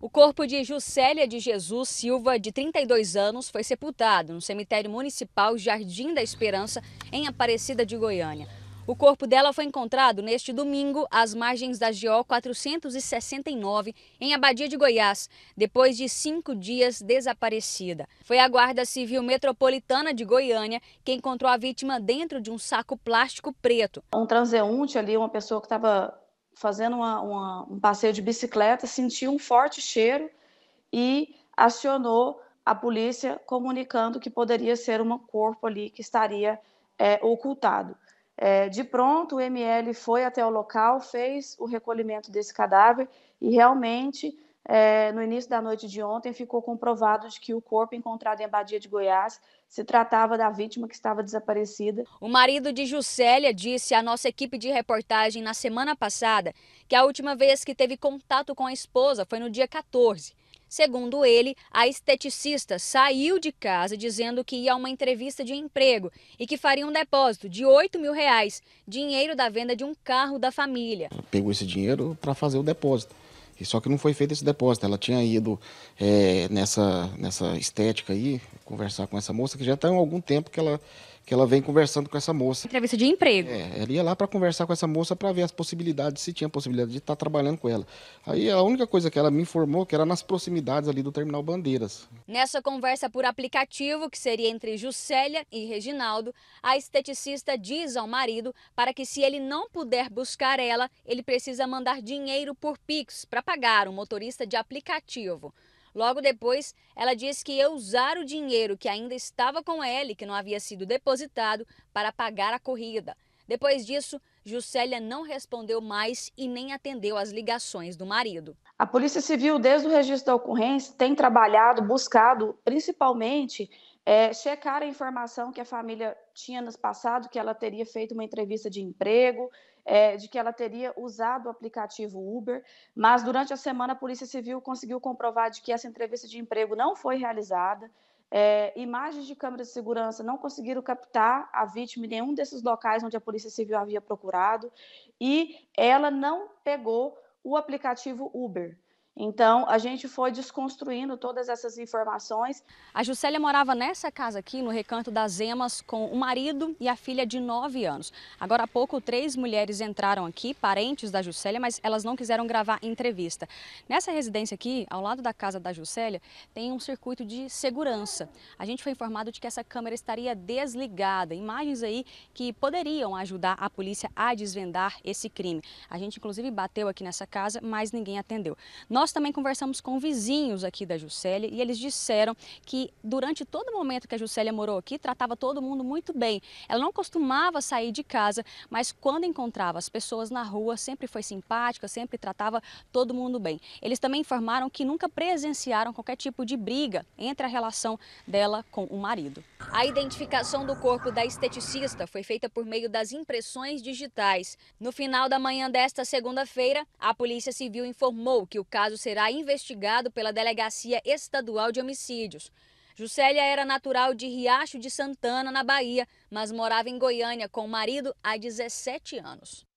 O corpo de Juscelia de Jesus Silva, de 32 anos, foi sepultado no cemitério municipal Jardim da Esperança, em Aparecida de Goiânia. O corpo dela foi encontrado neste domingo às margens da GO 469, em Abadia de Goiás, depois de cinco dias desaparecida. Foi a Guarda Civil Metropolitana de Goiânia que encontrou a vítima dentro de um saco plástico preto. Um transeunte ali, uma pessoa que estava fazendo uma, uma, um passeio de bicicleta, sentiu um forte cheiro e acionou a polícia, comunicando que poderia ser um corpo ali que estaria é, ocultado. É, de pronto, o ML foi até o local, fez o recolhimento desse cadáver e realmente é, no início da noite de ontem, ficou comprovado de que o corpo encontrado em Abadia de Goiás se tratava da vítima que estava desaparecida. O marido de Juscelia disse à nossa equipe de reportagem na semana passada que a última vez que teve contato com a esposa foi no dia 14. Segundo ele, a esteticista saiu de casa dizendo que ia a uma entrevista de emprego e que faria um depósito de 8 mil reais, dinheiro da venda de um carro da família. Pegou esse dinheiro para fazer o depósito. E só que não foi feito esse depósito. Ela tinha ido é, nessa, nessa estética aí, conversar com essa moça, que já está há algum tempo que ela que ela vem conversando com essa moça. Entrevista de emprego. É, ela ia lá para conversar com essa moça para ver as possibilidades, se tinha possibilidade de estar tá trabalhando com ela. Aí a única coisa que ela me informou que era nas proximidades ali do Terminal Bandeiras. Nessa conversa por aplicativo, que seria entre Juscelia e Reginaldo, a esteticista diz ao marido para que se ele não puder buscar ela, ele precisa mandar dinheiro por Pix para pagar o um motorista de aplicativo. Logo depois, ela disse que ia usar o dinheiro que ainda estava com ele, que não havia sido depositado, para pagar a corrida. Depois disso, Juscelia não respondeu mais e nem atendeu às ligações do marido. A Polícia Civil, desde o registro da ocorrência, tem trabalhado, buscado, principalmente, é, checar a informação que a família tinha no passado, que ela teria feito uma entrevista de emprego, é, de que ela teria usado o aplicativo Uber, mas durante a semana a Polícia Civil conseguiu comprovar de que essa entrevista de emprego não foi realizada. É, imagens de câmeras de segurança não conseguiram captar a vítima em nenhum desses locais onde a Polícia Civil havia procurado e ela não pegou o aplicativo Uber. Então, a gente foi desconstruindo todas essas informações. A Juscelia morava nessa casa aqui, no recanto das Emas, com o marido e a filha de 9 anos. Agora há pouco, três mulheres entraram aqui, parentes da Juscelia, mas elas não quiseram gravar entrevista. Nessa residência aqui, ao lado da casa da Juscelia, tem um circuito de segurança. A gente foi informado de que essa câmera estaria desligada. Imagens aí que poderiam ajudar a polícia a desvendar esse crime. A gente, inclusive, bateu aqui nessa casa, mas ninguém atendeu. Nós nós também conversamos com vizinhos aqui da Juscelia e eles disseram que durante todo o momento que a Juscelia morou aqui, tratava todo mundo muito bem. Ela não costumava sair de casa, mas quando encontrava as pessoas na rua, sempre foi simpática, sempre tratava todo mundo bem. Eles também informaram que nunca presenciaram qualquer tipo de briga entre a relação dela com o marido. A identificação do corpo da esteticista foi feita por meio das impressões digitais. No final da manhã desta segunda-feira, a Polícia Civil informou que o caso será investigado pela Delegacia Estadual de Homicídios. Juscelia era natural de Riacho de Santana, na Bahia, mas morava em Goiânia com o marido há 17 anos.